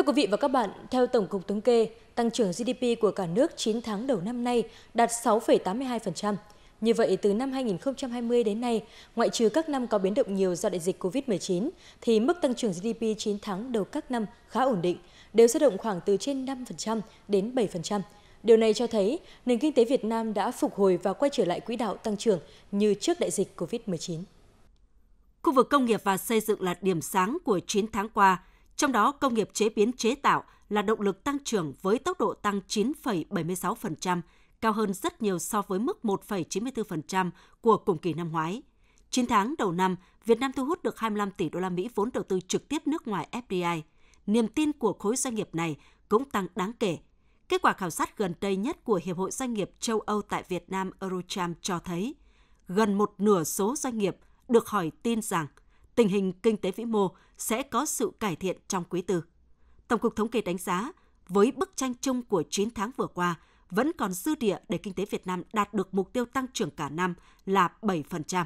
Thưa quý vị và các bạn, theo Tổng cục Thống kê, tăng trưởng GDP của cả nước 9 tháng đầu năm nay đạt 6,82%. Như vậy, từ năm 2020 đến nay, ngoại trừ các năm có biến động nhiều do đại dịch COVID-19, thì mức tăng trưởng GDP 9 tháng đầu các năm khá ổn định, đều dao động khoảng từ trên 5% đến 7%. Điều này cho thấy nền kinh tế Việt Nam đã phục hồi và quay trở lại quỹ đạo tăng trưởng như trước đại dịch COVID-19. Khu vực công nghiệp và xây dựng là điểm sáng của 9 tháng qua – trong đó, công nghiệp chế biến chế tạo là động lực tăng trưởng với tốc độ tăng 9,76%, cao hơn rất nhiều so với mức 1,94% của cùng kỳ năm ngoái. 9 tháng đầu năm, Việt Nam thu hút được 25 tỷ đô la Mỹ vốn đầu tư trực tiếp nước ngoài FDI. Niềm tin của khối doanh nghiệp này cũng tăng đáng kể. Kết quả khảo sát gần đây nhất của Hiệp hội Doanh nghiệp châu Âu tại Việt Nam Eurocharm cho thấy, gần một nửa số doanh nghiệp được hỏi tin rằng tình hình kinh tế vĩ mô sẽ có sự cải thiện trong quý tư. Tổng cục Thống kê đánh giá, với bức tranh chung của 9 tháng vừa qua, vẫn còn dư địa để kinh tế Việt Nam đạt được mục tiêu tăng trưởng cả năm là 7%.